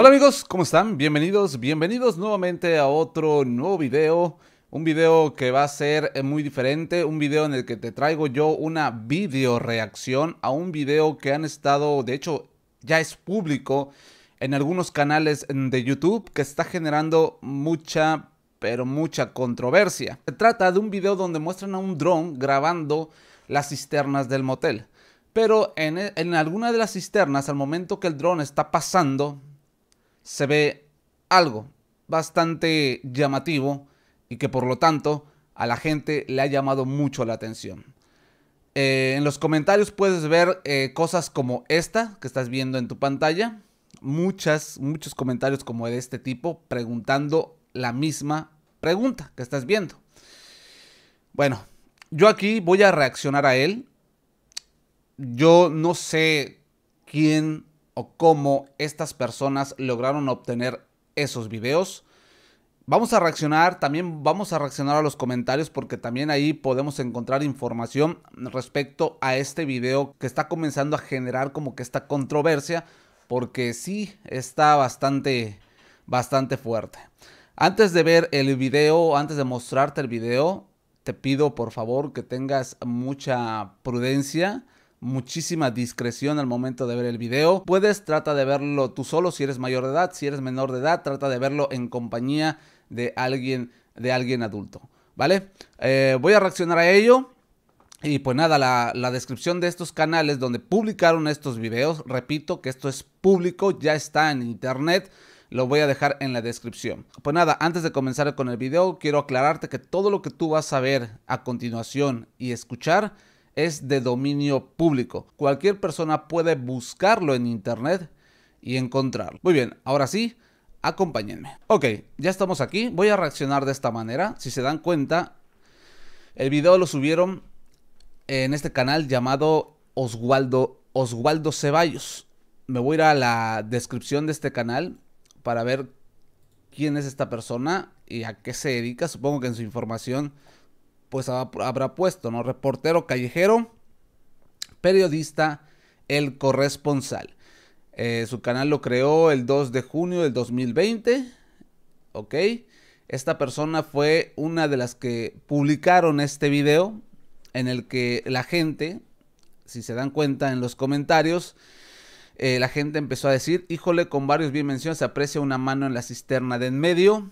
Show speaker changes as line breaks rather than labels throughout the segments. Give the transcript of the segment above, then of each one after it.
Hola amigos, ¿cómo están? Bienvenidos, bienvenidos nuevamente a otro nuevo video. Un video que va a ser eh, muy diferente, un video en el que te traigo yo una video reacción a un video que han estado, de hecho ya es público en algunos canales mm, de YouTube que está generando mucha, pero mucha controversia. Se trata de un video donde muestran a un dron grabando las cisternas del motel. Pero en, en alguna de las cisternas, al momento que el dron está pasando, se ve algo bastante llamativo y que por lo tanto a la gente le ha llamado mucho la atención. Eh, en los comentarios puedes ver eh, cosas como esta que estás viendo en tu pantalla. Muchas, muchos comentarios como de este tipo preguntando la misma pregunta que estás viendo. Bueno, yo aquí voy a reaccionar a él. Yo no sé quién o cómo estas personas lograron obtener esos videos. Vamos a reaccionar, también vamos a reaccionar a los comentarios porque también ahí podemos encontrar información respecto a este video que está comenzando a generar como que esta controversia porque sí está bastante, bastante fuerte. Antes de ver el video, antes de mostrarte el video, te pido por favor que tengas mucha prudencia muchísima discreción al momento de ver el video. Puedes, trata de verlo tú solo si eres mayor de edad, si eres menor de edad, trata de verlo en compañía de alguien, de alguien adulto. ¿Vale? Eh, voy a reaccionar a ello. Y pues nada, la, la, descripción de estos canales donde publicaron estos videos, repito que esto es público, ya está en internet, lo voy a dejar en la descripción. Pues nada, antes de comenzar con el video, quiero aclararte que todo lo que tú vas a ver a continuación y escuchar es de dominio público. Cualquier persona puede buscarlo en internet y encontrarlo. Muy bien, ahora sí, acompáñenme. Ok, ya estamos aquí. Voy a reaccionar de esta manera. Si se dan cuenta, el video lo subieron en este canal llamado Oswaldo, Oswaldo Ceballos. Me voy a ir a la descripción de este canal para ver quién es esta persona y a qué se dedica. Supongo que en su información pues habrá puesto, ¿no? Reportero callejero, periodista, el corresponsal. Eh, su canal lo creó el 2 de junio del 2020, ¿ok? Esta persona fue una de las que publicaron este video en el que la gente, si se dan cuenta en los comentarios, eh, la gente empezó a decir, híjole, con varios bien menciones se aprecia una mano en la cisterna de en medio,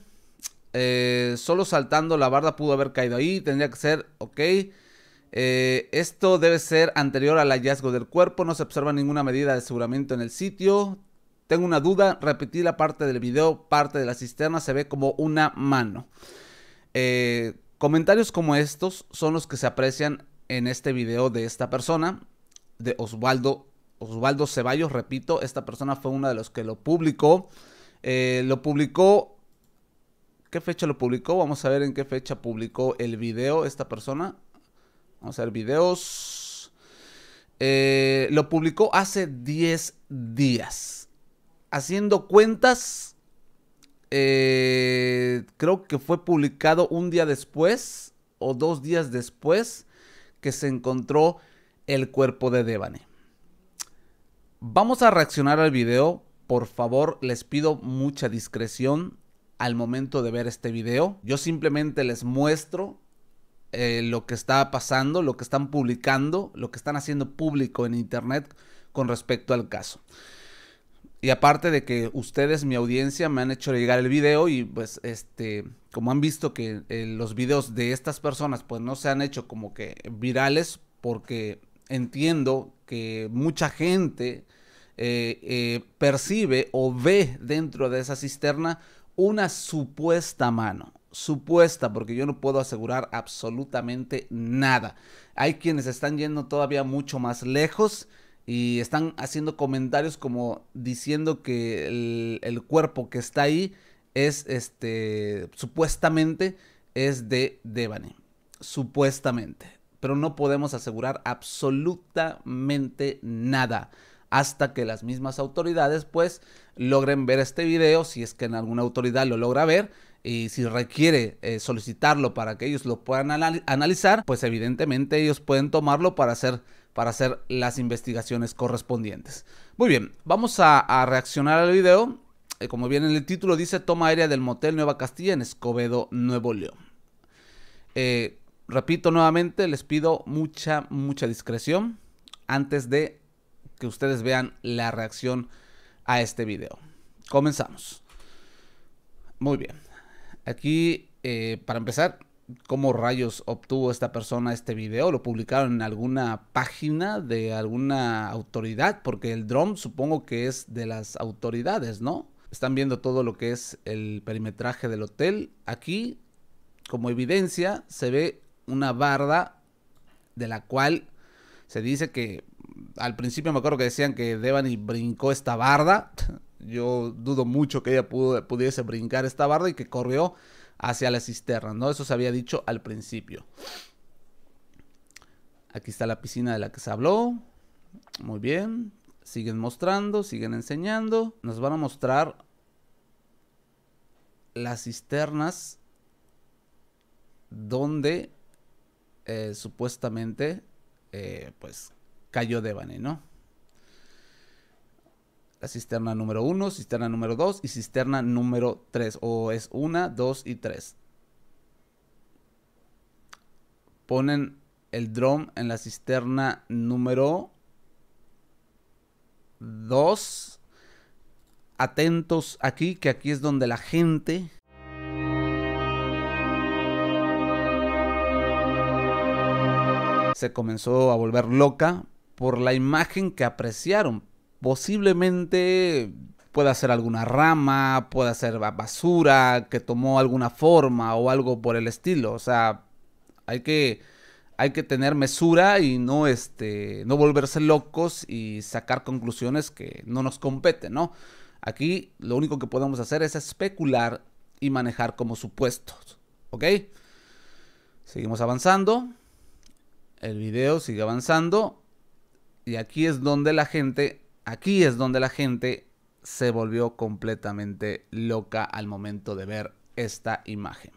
eh, solo saltando la barda pudo haber caído ahí. Tendría que ser, ok. Eh, esto debe ser anterior al hallazgo del cuerpo. No se observa ninguna medida de aseguramiento en el sitio. Tengo una duda. Repetí la parte del video. Parte de la cisterna se ve como una mano. Eh, comentarios como estos son los que se aprecian en este video de esta persona. De Osvaldo. Osvaldo Ceballos, repito, esta persona fue una de los que lo publicó. lo publicó qué fecha lo publicó. Vamos a ver en qué fecha publicó el video esta persona. Vamos a ver videos. Eh, lo publicó hace 10 días. Haciendo cuentas, eh, creo que fue publicado un día después o dos días después que se encontró el cuerpo de Devane. Vamos a reaccionar al video. Por favor, les pido mucha discreción al momento de ver este video. Yo simplemente les muestro eh, lo que está pasando, lo que están publicando, lo que están haciendo público en internet con respecto al caso. Y aparte de que ustedes, mi audiencia, me han hecho llegar el video y pues este, como han visto que eh, los videos de estas personas pues no se han hecho como que virales porque entiendo que mucha gente eh, percibe o ve dentro de esa cisterna una supuesta mano. Supuesta, porque yo no puedo asegurar absolutamente nada. Hay quienes están yendo todavía mucho más lejos y están haciendo comentarios como diciendo que el, cuerpo que está ahí es este supuestamente es de Devani supuestamente pero no podemos asegurar absolutamente nada hasta que las mismas autoridades pues logren ver este video, si es que en alguna autoridad lo logra ver y si requiere eh, solicitarlo para que ellos lo puedan analizar, pues evidentemente ellos pueden tomarlo para hacer para hacer las investigaciones correspondientes. Muy bien, vamos a, reaccionar al video. Eh, como bien en el título dice, toma aérea del motel Nueva Castilla en Escobedo, Nuevo León. Eh, repito nuevamente, les pido mucha, mucha discreción antes de que ustedes vean la reacción a este video. Comenzamos. Muy bien. Aquí, eh, para empezar, ¿cómo rayos obtuvo esta persona este video? ¿Lo publicaron en alguna página de alguna autoridad? Porque el dron, supongo que es de las autoridades, ¿no? Están viendo todo lo que es el perimetraje del hotel. Aquí, como evidencia, se ve una barda de la cual se dice que al principio me acuerdo que decían que Devani brincó esta barda. Yo dudo mucho que ella pudiese brincar esta barda y que corrió hacia la cisterna, ¿no? Eso se había dicho al principio. Aquí está la piscina de la que se habló. Muy bien. Siguen mostrando, siguen enseñando. Nos van a mostrar las cisternas donde eh, supuestamente eh, pues cayó Devane, ¿no? La cisterna número 1, cisterna número 2 y cisterna número 3. O es 1, 2 y 3. Ponen el drum en la cisterna número 2. Atentos aquí, que aquí es donde la gente se comenzó a volver loca por la imagen que apreciaron. Posiblemente pueda ser alguna rama, pueda ser basura que tomó alguna forma o algo por el estilo. O sea, hay que, hay que tener mesura y no, este, no volverse locos y sacar conclusiones que no nos competen, ¿no? Aquí lo único que podemos hacer es especular y manejar como supuestos, ¿ok? Seguimos avanzando. El video sigue avanzando. Y aquí es donde la gente, aquí es donde la gente se volvió completamente loca al momento de ver esta imagen.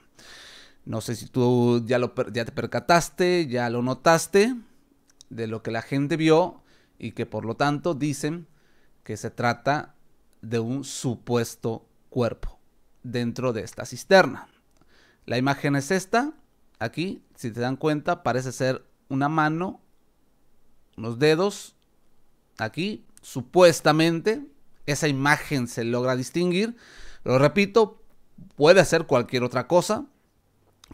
No sé si tú ya, lo, ya te percataste, ya lo notaste de lo que la gente vio y que por lo tanto dicen que se trata de un supuesto cuerpo dentro de esta cisterna. La imagen es esta, aquí, si te dan cuenta, parece ser una mano unos dedos, aquí, supuestamente, esa imagen se logra distinguir. Lo repito, puede ser cualquier otra cosa.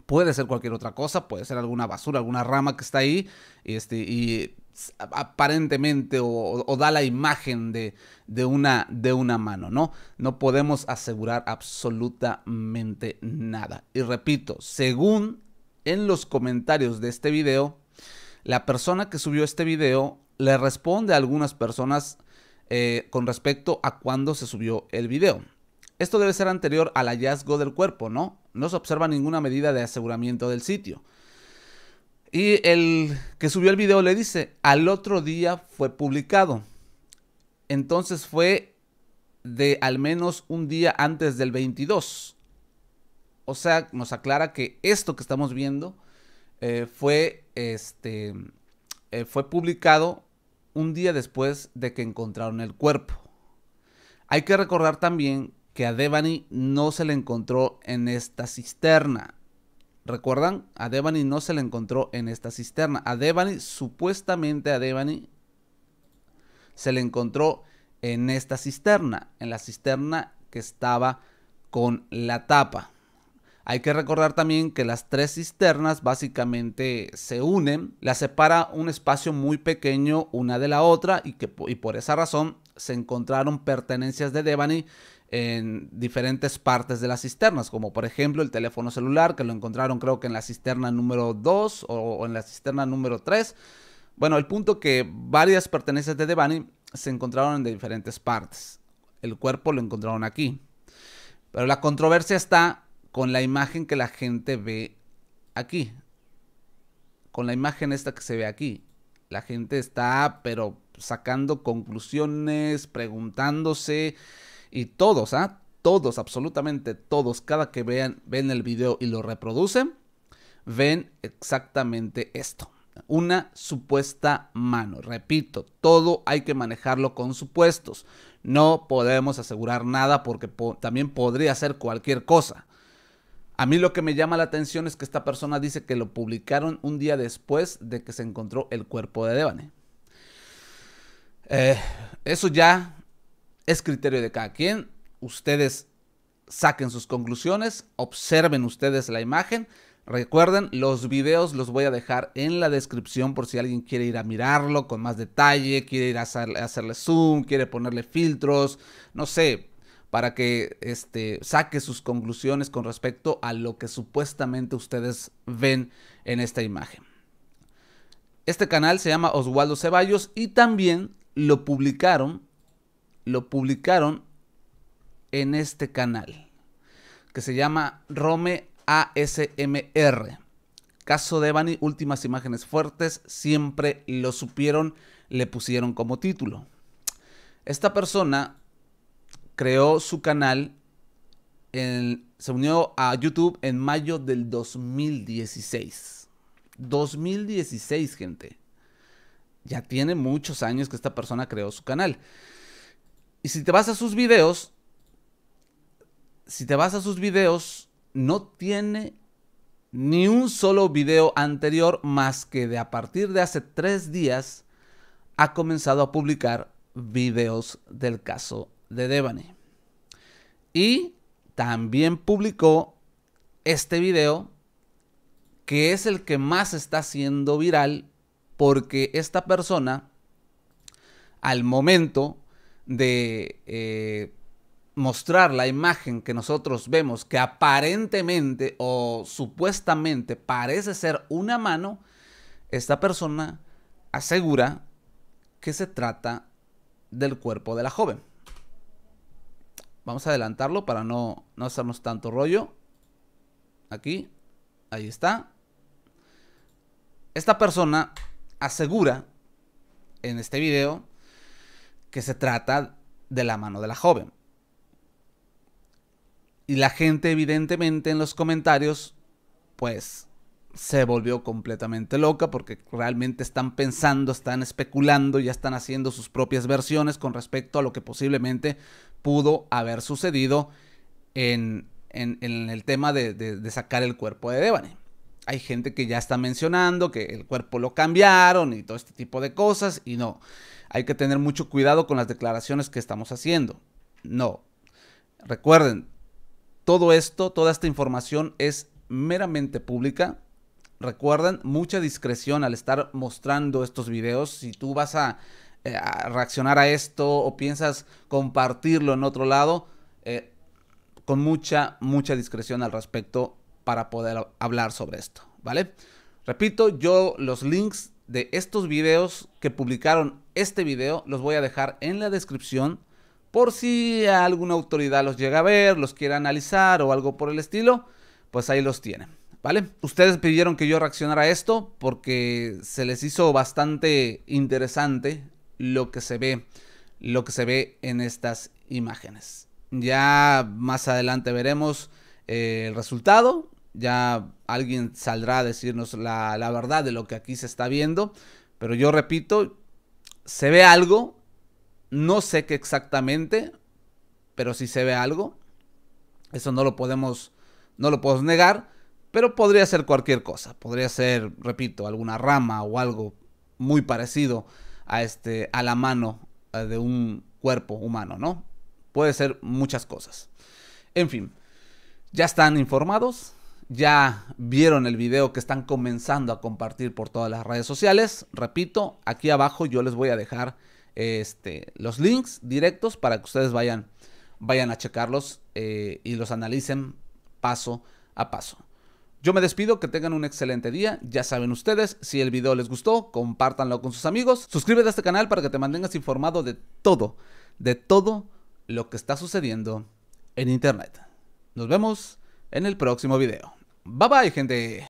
Puede ser cualquier otra cosa, puede ser alguna basura, alguna rama que está ahí, este, y aparentemente o, da la imagen de, una, de una mano, ¿no? No podemos asegurar absolutamente nada. Y repito, según en los comentarios de este video, la persona que subió este video le responde a algunas personas eh, con respecto a cuándo se subió el video. Esto debe ser anterior al hallazgo del cuerpo, ¿no? No se observa ninguna medida de aseguramiento del sitio. Y el que subió el video le dice, al otro día fue publicado. Entonces fue de al menos un día antes del 22. O sea, nos aclara que esto que estamos viendo eh, fue, este, eh, fue publicado un día después de que encontraron el cuerpo. Hay que recordar también que a Devani no se le encontró en esta cisterna. ¿Recuerdan? A Devani no se le encontró en esta cisterna. A Devani, supuestamente a Devani, se le encontró en esta cisterna, en la cisterna que estaba con la tapa. Hay que recordar también que las tres cisternas básicamente se unen, las separa un espacio muy pequeño una de la otra y, que, por esa razón se encontraron pertenencias de Devani en diferentes partes de las cisternas, como por ejemplo el teléfono celular, que lo encontraron creo que en la cisterna número 2 o, o en la cisterna número 3. Bueno, el punto que varias pertenencias de Devani se encontraron en diferentes partes. El cuerpo lo encontraron aquí. Pero la controversia está con la imagen que la gente ve aquí. Con la imagen esta que se ve aquí. La gente está, pero sacando conclusiones, preguntándose y todos, ¿ah? Todos, absolutamente todos, cada que vean, ven el video y lo reproducen, ven exactamente esto. Una supuesta mano. Repito, todo hay que manejarlo con supuestos. No podemos asegurar nada porque también podría ser cualquier cosa. A mí lo que me llama la atención es que esta persona dice que lo publicaron un día después de que se encontró el cuerpo de Devane. Eh, eso ya es criterio de cada quien. Ustedes saquen sus conclusiones, observen ustedes la imagen. Recuerden, los videos los voy a dejar en la descripción por si alguien quiere ir a mirarlo con más detalle, quiere ir a hacerle zoom, quiere ponerle filtros, no sé, para que este, saque sus conclusiones con respecto a lo que supuestamente ustedes ven en esta imagen. Este canal se llama Oswaldo Ceballos y también lo publicaron, lo publicaron en este canal que se llama Rome ASMR. Caso de bani últimas imágenes fuertes, siempre lo supieron, le pusieron como título. Esta persona creó su canal, se unió a YouTube en mayo del 2016. 2016, gente. Ya tiene muchos años que esta persona creó su canal. Y si te vas a sus videos, si te vas a sus videos, no tiene ni un solo video anterior más que de a partir de hace tres días ha comenzado a publicar videos del caso de Devane. Y también publicó este video que es el que más está siendo viral porque esta persona al momento de eh, mostrar la imagen que nosotros vemos que aparentemente o supuestamente parece ser una mano, esta persona asegura que se trata del cuerpo de la joven. Vamos a adelantarlo para no, hacernos tanto rollo. Aquí. Ahí está. Esta persona asegura en este video que se trata de la mano de la joven. Y la gente evidentemente en los comentarios pues se volvió completamente loca porque realmente están pensando, están especulando, ya están haciendo sus propias versiones con respecto a lo que posiblemente pudo haber sucedido en, el tema de, de, sacar el cuerpo de Devane. Hay gente que ya está mencionando que el cuerpo lo cambiaron y todo este tipo de cosas y no, hay que tener mucho cuidado con las declaraciones que estamos haciendo. No, recuerden, todo esto, toda esta información es meramente pública, Recuerdan mucha discreción al estar mostrando estos videos. Si tú vas a, eh, reaccionar a esto o piensas compartirlo en otro lado, eh, con mucha, mucha discreción al respecto para poder hablar sobre esto, ¿vale? Repito, yo los links de estos videos que publicaron este video los voy a dejar en la descripción por si alguna autoridad los llega a ver, los quiere analizar o algo por el estilo, pues ahí los tienen. ¿Vale? Ustedes pidieron que yo reaccionara a esto porque se les hizo bastante interesante lo que se ve, lo que se ve en estas imágenes. Ya más adelante veremos eh, el resultado, ya alguien saldrá a decirnos la, la verdad de lo que aquí se está viendo, pero yo repito, se ve algo, no sé qué exactamente, pero si sí se ve algo, eso no lo podemos, no lo podemos negar pero podría ser cualquier cosa. Podría ser, repito, alguna rama o algo muy parecido a este a la mano eh, de un cuerpo humano, ¿no? Puede ser muchas cosas. En fin, ya están informados, ya vieron el video que están comenzando a compartir por todas las redes sociales. Repito, aquí abajo yo les voy a dejar este, los links directos para que ustedes vayan, vayan a checarlos eh, y los analicen paso a paso. Yo me despido, que tengan un excelente día. Ya saben ustedes, si el video les gustó, compártanlo con sus amigos. Suscríbete a este canal para que te mantengas informado de todo, de todo lo que está sucediendo en internet. Nos vemos en el próximo video. Bye bye, gente.